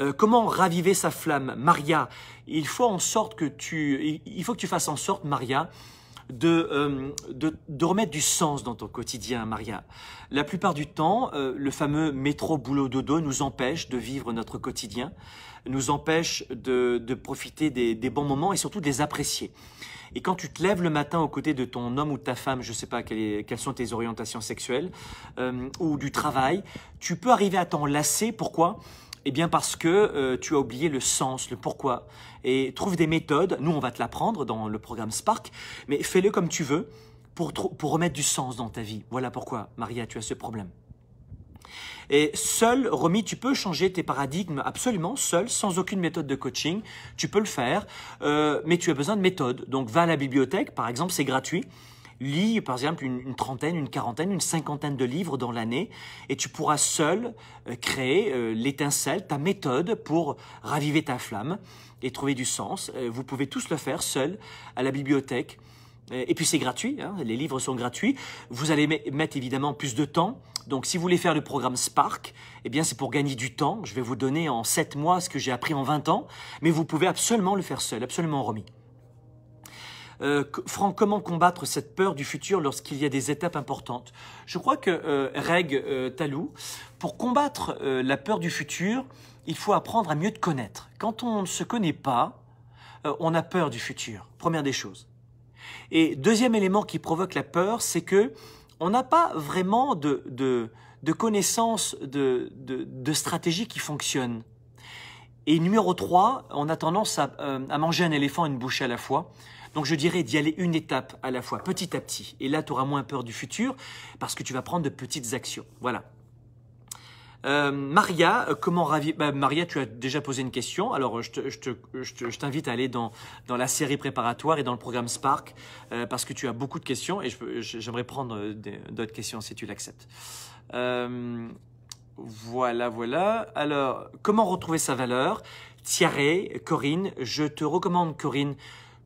Euh, comment raviver sa flamme Maria, il faut en sorte que tu, il faut que tu fasses en sorte, Maria, euh, de, de, remettre du sens dans ton quotidien, Maria. La plupart du temps, euh, le fameux métro boulot dodo nous empêche de vivre notre quotidien, nous empêche de, profiter des, bons moments et surtout de les apprécier. Et quand tu te lèves le matin aux côtés de ton homme ou de ta femme, je ne sais pas quelles, sont tes orientations sexuelles, ou du travail, tu peux arriver à t'en lasser. Pourquoi eh bien parce que euh, tu as oublié le sens, le pourquoi. Et trouve des méthodes, nous on va te l'apprendre dans le programme Spark, mais fais-le comme tu veux pour, remettre du sens dans ta vie. Voilà pourquoi, Maria, tu as ce problème. Et seul, Romy, tu peux changer tes paradigmes absolument seul, sans aucune méthode de coaching. Tu peux le faire, euh, mais tu as besoin de méthodes. Donc va à la bibliothèque, par exemple, c'est gratuit. Lis, par exemple, une, trentaine, une quarantaine, une cinquantaine de livres dans l'année, et tu pourras seul euh, créer euh, l'étincelle, ta méthode pour raviver ta flamme et trouver du sens. Euh, vous pouvez tous le faire seul à la bibliothèque. Et puis c'est gratuit, hein, les livres sont gratuits. Vous allez mettre évidemment plus de temps. Donc si vous voulez faire le programme Spark, eh bien c'est pour gagner du temps. Je vais vous donner en 7 mois ce que j'ai appris en 20 ans, mais vous pouvez absolument le faire seul, absolument remis. Euh, Franck, comment combattre cette peur du futur lorsqu'il y a des étapes importantes Je crois que euh, Reg euh, Talou, pour combattre la peur du futur, il faut apprendre à mieux te connaître. Quand on ne se connaît pas, on a peur du futur. Première des choses. Et deuxième élément qui provoque la peur, c'est que on n'a pas vraiment de, de connaissances de, stratégies qui fonctionnent. Et numéro 3, on a tendance à, à, manger un éléphant une bouche à la fois. Donc je dirais d'y aller une étape à la fois, petit à petit. Et là, tu auras moins peur du futur parce que tu vas prendre de petites actions. Voilà. Euh, Maria, euh, comment bah, Maria, tu as déjà posé une question. Alors, je, t'invite je je à aller dans, dans, la série préparatoire et dans le programme Spark euh, parce que tu as beaucoup de questions et j'aimerais prendre d'autres questions si tu l'acceptes. voilà, voilà. Alors, comment retrouver sa valeur Thierry, Corinne, je te recommande, Corinne,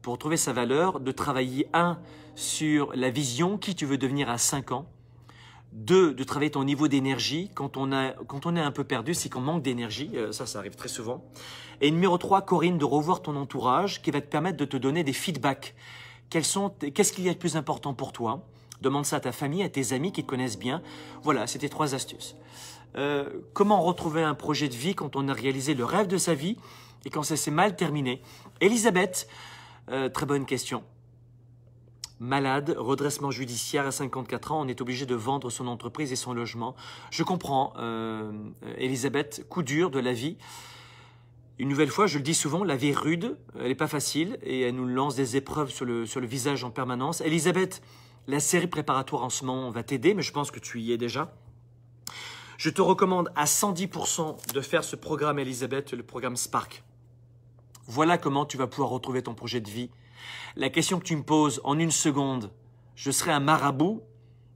pour trouver sa valeur, de travailler, un, sur la vision, qui tu veux devenir à 5 ans, deux, de travailler ton niveau d'énergie. Quand, on quand on est un peu perdu, c'est qu'on manque d'énergie. Euh, ça, ça arrive très souvent. Et numéro trois, Corinne, de revoir ton entourage qui va te permettre de te donner des feedbacks. Qu'est-ce qu'il y a de plus important pour toi Demande ça à ta famille, à tes amis qui te connaissent bien. Voilà, c'était trois astuces. Euh, comment retrouver un projet de vie quand on a réalisé le rêve de sa vie et quand ça s'est mal terminé Elisabeth, euh, très bonne question. Malade, redressement judiciaire à 54 ans, on est obligé de vendre son entreprise et son logement. Je comprends, euh, Elisabeth, coup dur de la vie. Une nouvelle fois, je le dis souvent, la vie est rude, elle n'est pas facile et elle nous lance des épreuves sur le, sur le visage en permanence. Elisabeth, la série préparatoire en ce moment va t'aider, mais je pense que tu y es déjà. Je te recommande à 110% de faire ce programme, Elisabeth, le programme Spark. Voilà comment tu vas pouvoir retrouver ton projet de vie. La question que tu me poses en une seconde, je serai un marabout,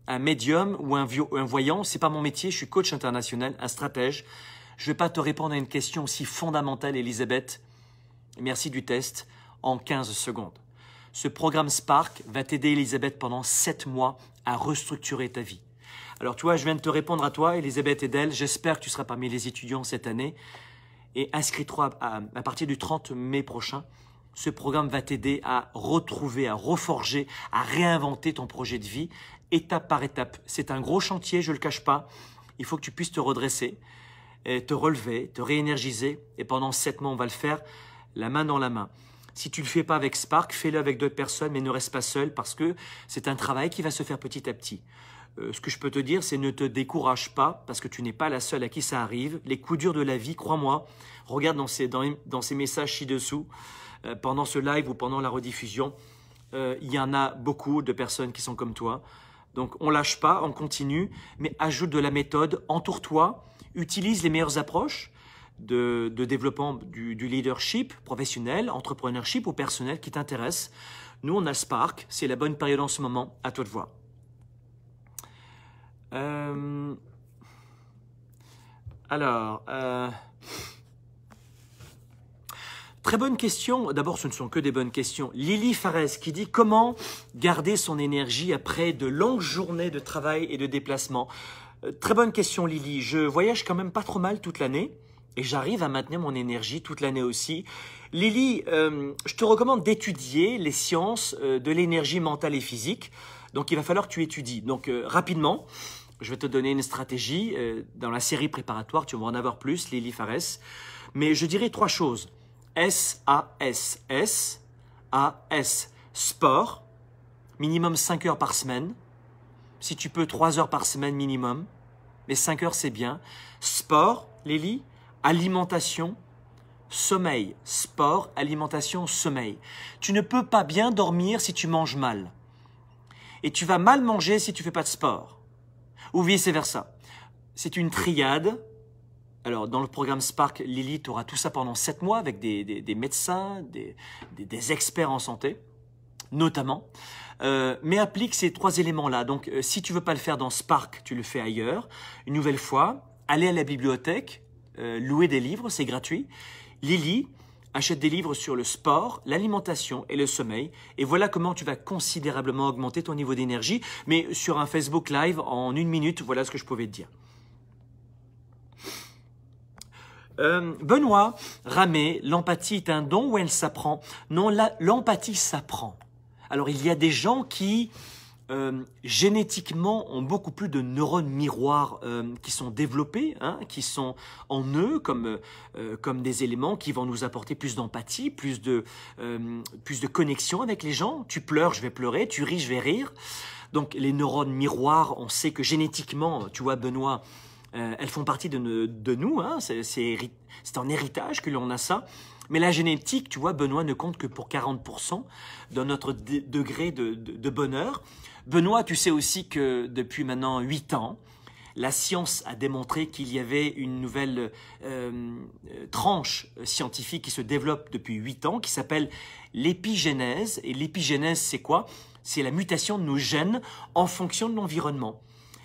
un médium ou un, un voyant, c'est pas mon métier, je suis coach international, un stratège. Je vais pas te répondre à une question aussi fondamentale, Elisabeth. Merci du test en 15 secondes. Ce programme Spark va t'aider, Elisabeth, pendant 7 mois à restructurer ta vie. Alors, toi, je viens de te répondre à toi, Elisabeth et d'elle. J'espère que tu seras parmi les étudiants cette année et inscris-toi à, partir du 30 mai prochain. Ce programme va t'aider à retrouver, à reforger, à réinventer ton projet de vie étape par étape. C'est un gros chantier, je ne le cache pas. Il faut que tu puisses te redresser, euh, te relever, te réénergiser. Et pendant sept mois, on va le faire la main dans la main. Si tu ne le fais pas avec Spark, fais-le avec d'autres personnes, mais ne reste pas seul parce que c'est un travail qui va se faire petit à petit. Euh, ce que je peux te dire, c'est ne te décourage pas parce que tu n'es pas la seule à qui ça arrive. Les coups durs de la vie, crois-moi, regarde dans ces, messages ci-dessous, euh, pendant ce live ou pendant la rediffusion, euh, il y en a beaucoup de personnes qui sont comme toi. Donc on ne lâche pas, on continue, mais ajoute de la méthode, entoure-toi, utilise les meilleures approches. De, développement du, du, leadership professionnel, entrepreneurship ou personnel qui t'intéresse. Nous, on a Spark, c'est la bonne période en ce moment, à toi de voir. Euh, alors, euh, très bonne question. D'abord, ce ne sont que des bonnes questions. Lily Fares qui dit comment garder son énergie après de longues journées de travail et de déplacement. Euh, très bonne question, Lily. Je voyage quand même pas trop mal toute l'année et j'arrive à maintenir mon énergie toute l'année aussi. Lily, je te recommande d'étudier les sciences de l'énergie mentale et physique. Donc, il va falloir que tu étudies. Donc, rapidement je vais te donner une stratégie. Euh, dans la série préparatoire, tu vas en avoir plus, Lily Fares. Mais je dirais trois choses. S-A-S. S-A-S. Sport. Minimum 5 heures par semaine. Si tu peux, 3 heures par semaine minimum. Mais 5 heures, c'est bien. Sport, Lily. Alimentation. Sommeil. Sport, alimentation, sommeil. Tu ne peux pas bien dormir si tu manges mal. Et tu vas mal manger si tu fais pas de sport ou vice-versa. C'est une triade. Alors, dans le programme Spark, Lily, tu auras tout ça pendant sept mois avec des, médecins, des, experts en santé, notamment. Euh, mais applique ces trois éléments-là. Donc, euh, si tu veux pas le faire dans Spark, tu le fais ailleurs. Une nouvelle fois, aller à la bibliothèque, euh, louer des livres, c'est gratuit. Lily, Achète des livres sur le sport, l'alimentation et le sommeil, et voilà comment tu vas considérablement augmenter ton niveau d'énergie, mais sur un Facebook Live en une minute, voilà ce que je pouvais te dire. Euh, Benoît Ramé, l'empathie est un don ou elle s'apprend Non, l'empathie s'apprend. Alors il y a des gens qui euh, génétiquement ont beaucoup plus de neurones miroirs euh, qui sont développés, hein, qui sont en eux comme, euh, comme des éléments qui vont nous apporter plus d'empathie, plus de, plus de connexion avec les gens. Tu pleures, je vais pleurer, tu ris, je vais rire. Donc les neurones miroirs, on sait que génétiquement, tu vois Benoît, elles font partie de, nous, hein. c'est un héritage que l'on a ça. Mais la génétique, tu vois, Benoît ne compte que pour 40% dans notre degré de, bonheur. Benoît, tu sais aussi que depuis maintenant 8 ans, la science a démontré qu'il y avait une nouvelle euh, euh, tranche scientifique qui se développe depuis 8 ans, qui s'appelle l'épigénèse. Et l'épigénèse, c'est quoi C'est la mutation de nos gènes en fonction de l'environnement.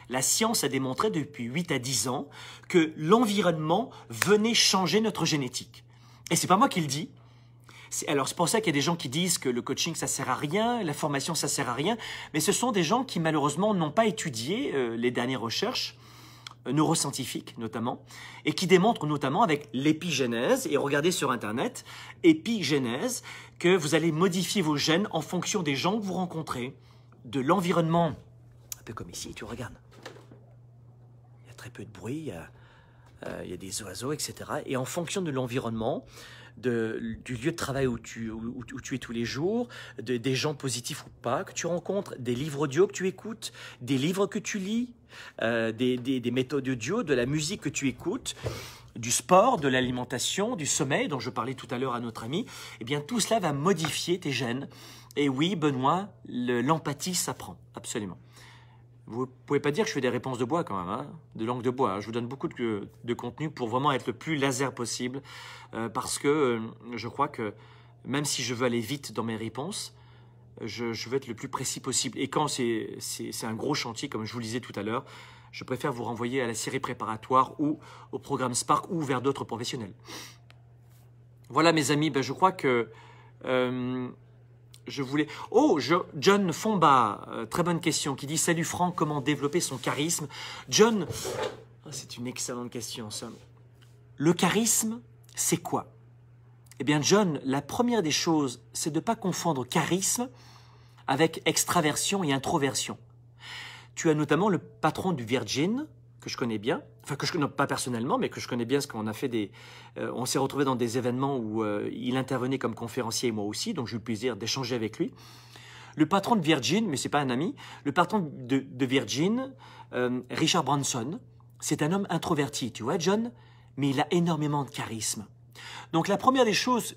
La science a démontré depuis 8 à 10 ans que l'environnement venait changer notre génétique. Et c'est pas moi qui le dis. Alors c'est pour ça qu'il y a des gens qui disent que le coaching ça sert à rien, la formation ça sert à rien, mais ce sont des gens qui malheureusement n'ont pas étudié euh, les dernières recherches euh, neuroscientifiques notamment, et qui démontrent notamment avec l'épigénèse, et regardez sur internet, épigénèse, que vous allez modifier vos gènes en fonction des gens que vous rencontrez, de l'environnement, un peu comme ici, tu regardes. Il y a très peu de bruit, il y a euh, il y a des oiseaux, etc. Et en fonction de l'environnement, du lieu de travail où tu, es tous les jours, des gens positifs ou pas que tu rencontres, des livres audio que tu écoutes, des livres que tu lis, euh, des, méthodes audio, de la musique que tu écoutes, du sport, de l'alimentation, du sommeil dont je parlais tout à l'heure à notre ami, eh bien tout cela va modifier tes gènes. Et oui, Benoît, l'empathie s'apprend, absolument. Vous pouvez pas dire que je fais des réponses de bois quand même, hein de langue de bois. Hein. je vous donne beaucoup de, de, contenu pour vraiment être le plus laser possible, euh, parce que euh, je crois que même si je veux aller vite dans mes réponses, je, veux être le plus précis possible. Et quand c'est un gros chantier, comme je vous le disais tout à l'heure, je préfère vous renvoyer à la série préparatoire ou au programme Spark ou vers d'autres professionnels. Voilà mes amis, ben, je crois que euh, je voulais. Oh, John Fomba, euh, très bonne question, qui dit Salut Franck, comment développer son charisme John, ah, c'est une excellente question en somme. Le charisme, c'est quoi Eh bien, John, la première des choses, c'est de ne pas confondre charisme avec extraversion et introversion. Tu as notamment le patron du Virgin, que je connais bien, enfin que je connais pas personnellement, mais que je connais bien parce qu'on a fait des, euh, on s'est retrouvé dans des événements où euh, il intervenait comme conférencier et moi aussi, donc j'ai eu le plaisir d'échanger avec lui. Le patron de Virgin, mais c'est pas un ami, le patron de, Virgin, euh, Richard Branson, c'est un homme introverti, tu vois John, mais il a énormément de charisme. Donc la première des choses,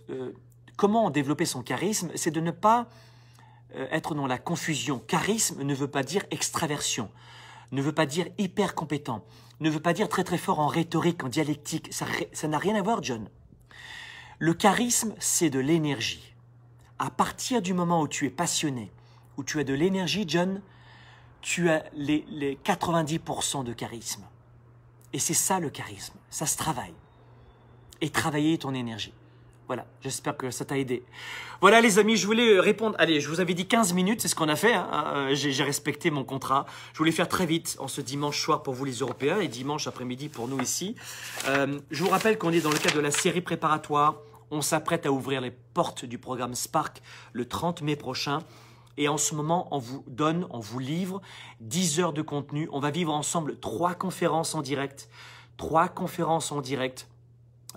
comment développer son charisme, c'est de ne pas être dans la confusion. Charisme ne veut pas dire extraversion ne veut pas dire hyper compétent, ne veut pas dire très très fort en rhétorique, en dialectique. Ça n'a rien à voir, John. Le charisme, c'est de l'énergie. À partir du moment où tu es passionné, où tu as de l'énergie, John, tu as les, les 90% de charisme. Et c'est ça le charisme, ça se travaille. Et travailler ton énergie. Voilà, j'espère que ça t'a aidé. Voilà les amis, je voulais euh, répondre. Allez, je vous avais dit 15 minutes, c'est ce qu'on a fait. Hein, hein, euh, j'ai respecté mon contrat. Je voulais faire très vite en ce dimanche soir pour vous les Européens et dimanche après-midi pour nous ici. Euh, je vous rappelle qu'on est dans le cadre de la série préparatoire. On s'apprête à ouvrir les portes du programme Spark le 30 mai prochain. Et en ce moment, on vous donne, on vous livre 10 heures de contenu. On va vivre ensemble trois conférences en direct. Trois conférences en direct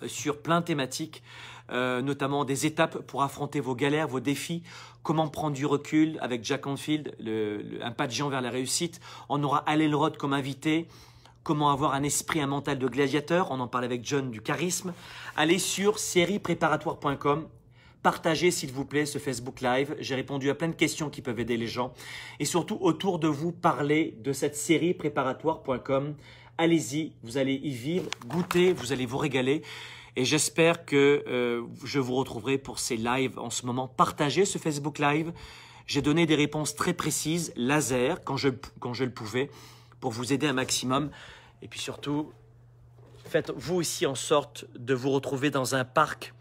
sur plein de thématiques. Euh, notamment des étapes pour affronter vos galères, vos défis, comment prendre du recul avec Jack Hanfield, un pas de géant vers la réussite. On aura le Roth comme invité, comment avoir un esprit, un mental de gladiateur, on en parle avec John du charisme. Allez sur sériepréparatoire.com, partagez s'il vous plaît ce Facebook Live. J'ai répondu à plein de questions qui peuvent aider les gens. Et surtout, autour de vous, parlez de cette série préparatoire.com. Allez-y, vous allez y vivre, goûter, vous allez vous régaler. Et j'espère que euh, je vous retrouverai pour ces lives en ce moment. Partagez ce Facebook Live. J'ai donné des réponses très précises, laser, quand je, quand je le pouvais, pour vous aider un maximum. Et puis surtout, faites vous aussi en sorte de vous retrouver dans un parc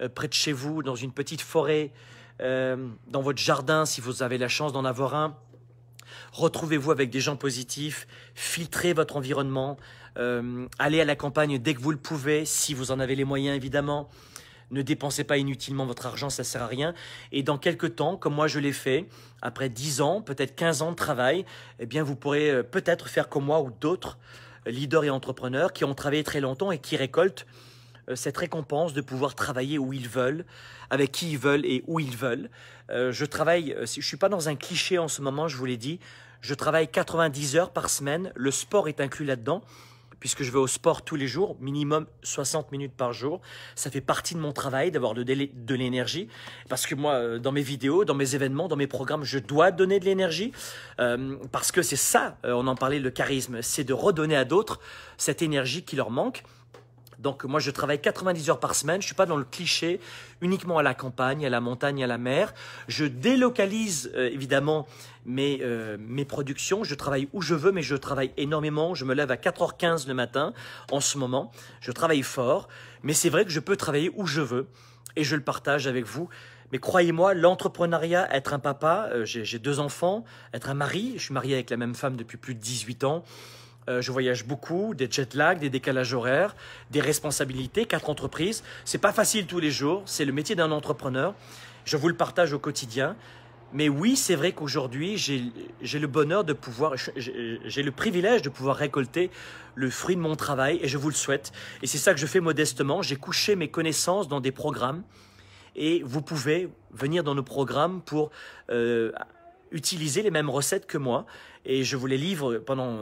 euh, près de chez vous, dans une petite forêt, euh, dans votre jardin si vous avez la chance d'en avoir un. Retrouvez-vous avec des gens positifs, filtrez votre environnement, euh, allez à la campagne dès que vous le pouvez, si vous en avez les moyens évidemment. Ne dépensez pas inutilement votre argent, ça sert à rien. Et dans quelques temps, comme moi je l'ai fait, après 10 ans, peut-être 15 ans de travail, eh bien vous pourrez euh, peut-être faire comme moi ou d'autres euh, leaders et entrepreneurs qui ont travaillé très longtemps et qui récoltent euh, cette récompense de pouvoir travailler où ils veulent, avec qui ils veulent et où ils veulent. Euh, je travaille, euh, je suis pas dans un cliché en ce moment, je vous l'ai dit, je travaille 90 heures par semaine, le sport est inclus là-dedans puisque je vais au sport tous les jours, minimum 60 minutes par jour. Ça fait partie de mon travail d'avoir de, l'énergie, parce que moi, dans mes vidéos, dans mes événements, dans mes programmes, je dois donner de l'énergie, parce que c'est ça, on en parlait, le charisme, c'est de redonner à d'autres cette énergie qui leur manque. Donc moi, je travaille 90 heures par semaine. Je ne suis pas dans le cliché uniquement à la campagne, à la montagne, à la mer. Je délocalise euh, évidemment euh, mes, productions. Je travaille où je veux, mais je travaille énormément. Je me lève à 4h15 le matin en ce moment. Je travaille fort, mais c'est vrai que je peux travailler où je veux et je le partage avec vous. Mais croyez-moi, l'entrepreneuriat, être un papa, euh, j'ai deux enfants, être un mari, je suis marié avec la même femme depuis plus de 18 ans, euh, je voyage beaucoup, des jet lag, des décalages horaires, des responsabilités, quatre entreprises. C'est pas facile tous les jours. C'est le métier d'un entrepreneur. Je vous le partage au quotidien. Mais oui, c'est vrai qu'aujourd'hui, j'ai le bonheur de pouvoir, j'ai le privilège de pouvoir récolter le fruit de mon travail et je vous le souhaite. Et c'est ça que je fais modestement. J'ai couché mes connaissances dans des programmes et vous pouvez venir dans nos programmes pour euh, utiliser les mêmes recettes que moi et je vous les livre pendant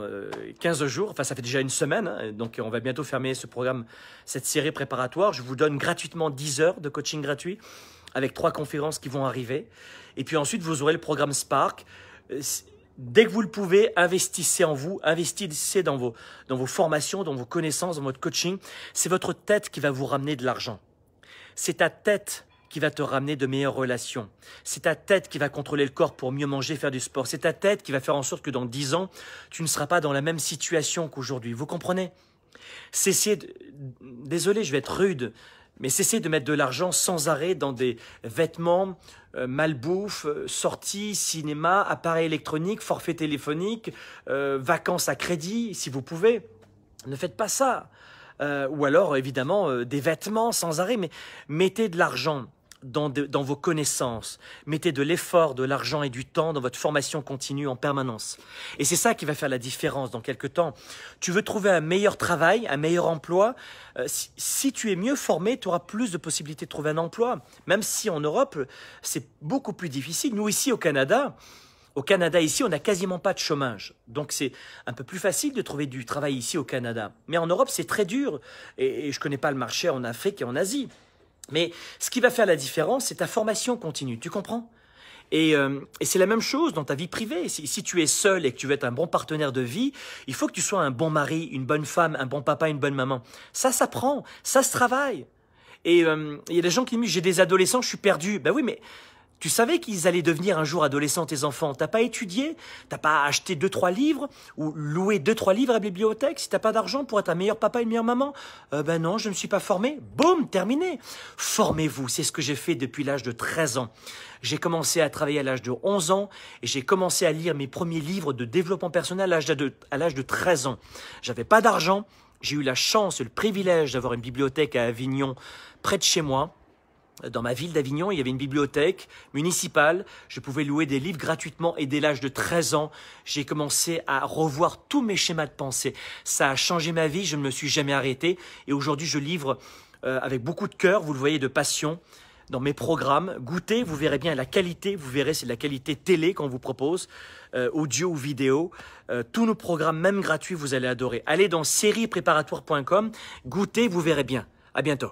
15 euh, jours, enfin ça fait déjà une semaine, hein. donc on va bientôt fermer ce programme, cette série préparatoire. Je vous donne gratuitement 10 heures de coaching gratuit avec trois conférences qui vont arriver. Et puis ensuite, vous aurez le programme Spark. Euh, dès que vous le pouvez, investissez en vous, investissez dans vos, dans vos formations, dans vos connaissances, dans votre coaching. C'est votre tête qui va vous ramener de l'argent. C'est ta tête qui va te ramener de meilleures relations. C'est ta tête qui va contrôler le corps pour mieux manger, faire du sport. C'est ta tête qui va faire en sorte que dans 10 ans, tu ne seras pas dans la même situation qu'aujourd'hui. Vous comprenez Cessez de... Désolé, je vais être rude, mais cessez de mettre de l'argent sans arrêt dans des vêtements, euh, malbouffe, euh, sorties, cinéma, appareils électroniques, forfait téléphonique, euh, vacances à crédit, si vous pouvez. Ne faites pas ça. ou alors, évidemment, des vêtements sans arrêt, mais mettez de l'argent dans, vos connaissances. Mettez de l'effort, de l'argent et du temps dans votre formation continue en permanence. Et c'est ça qui va faire la différence dans quelques temps. Tu veux trouver un meilleur travail, un meilleur emploi. Euh, si, tu es mieux formé, tu auras plus de possibilités de trouver un emploi. Même si en Europe, c'est beaucoup plus difficile. Nous, ici au Canada, au Canada, ici, on n'a quasiment pas de chômage. Donc, c'est un peu plus facile de trouver du travail ici au Canada. Mais en Europe, c'est très dur. Et, et je ne connais pas le marché en Afrique et en Asie. Mais ce qui va faire la différence, c'est ta formation continue. Tu comprends euh, et, c'est la même chose dans ta vie privée. Si, tu es seul et que tu veux être un bon partenaire de vie, il faut que tu sois un bon mari, une bonne femme, un bon papa, une bonne maman. Ça s'apprend, ça, se travaille. Et euh, il y a des gens qui me disent, j'ai des adolescents, je suis perdu. Ben oui, mais tu savais qu'ils allaient devenir un jour adolescents tes enfants. T'as pas étudié, t'as pas acheté deux trois livres ou loué deux trois livres à la bibliothèque. Si t'as pas d'argent pour être un meilleur papa et une meilleure maman, euh, ben non, je ne me suis pas formé. Boum, terminé. Formez-vous, c'est ce que j'ai fait depuis l'âge de 13 ans. J'ai commencé à travailler à l'âge de 11 ans et j'ai commencé à lire mes premiers livres de développement personnel à l'âge de, à 13 ans. J'avais pas d'argent. J'ai eu la chance, et le privilège d'avoir une bibliothèque à Avignon près de chez moi dans ma ville d'Avignon, il y avait une bibliothèque municipale. Je pouvais louer des livres gratuitement et dès l'âge de 13 ans, j'ai commencé à revoir tous mes schémas de pensée. Ça a changé ma vie, je ne me suis jamais arrêté. Et aujourd'hui, je livre euh, avec beaucoup de cœur, vous le voyez, de passion dans mes programmes. Goûtez, vous verrez bien la qualité. Vous verrez, c'est de la qualité télé qu'on vous propose, euh, audio ou vidéo. Euh, tous nos programmes, même gratuits, vous allez adorer. Allez dans sériepréparatoire.com, goûtez, vous verrez bien. À bientôt.